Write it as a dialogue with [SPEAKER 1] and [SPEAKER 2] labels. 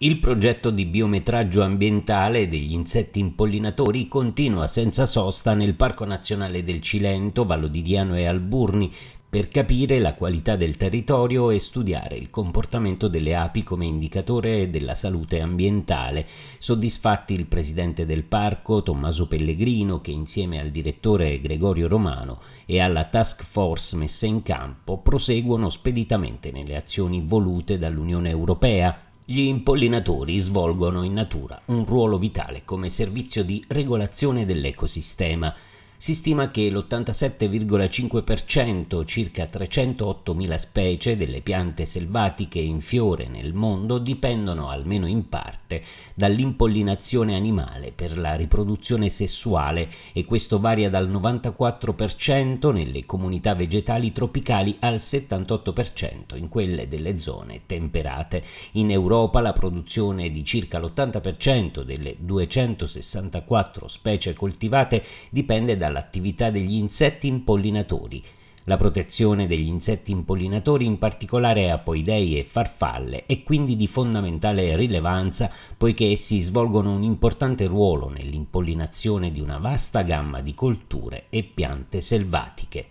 [SPEAKER 1] Il progetto di biometraggio ambientale degli insetti impollinatori continua senza sosta nel Parco Nazionale del Cilento, Vallo di Diano e Alburni per capire la qualità del territorio e studiare il comportamento delle api come indicatore della salute ambientale. Soddisfatti il presidente del parco Tommaso Pellegrino che insieme al direttore Gregorio Romano e alla task force messa in campo proseguono speditamente nelle azioni volute dall'Unione Europea gli impollinatori svolgono in natura un ruolo vitale come servizio di regolazione dell'ecosistema si stima che l'87,5% circa 308.000 specie delle piante selvatiche in fiore nel mondo dipendono almeno in parte dall'impollinazione animale per la riproduzione sessuale e questo varia dal 94% nelle comunità vegetali tropicali al 78% in quelle delle zone temperate. In Europa la produzione di circa l'80% delle 264 specie coltivate dipende da dall'attività degli insetti impollinatori. La protezione degli insetti impollinatori in particolare apoidei e farfalle è quindi di fondamentale rilevanza poiché essi svolgono un importante ruolo nell'impollinazione di una vasta gamma di colture e piante selvatiche.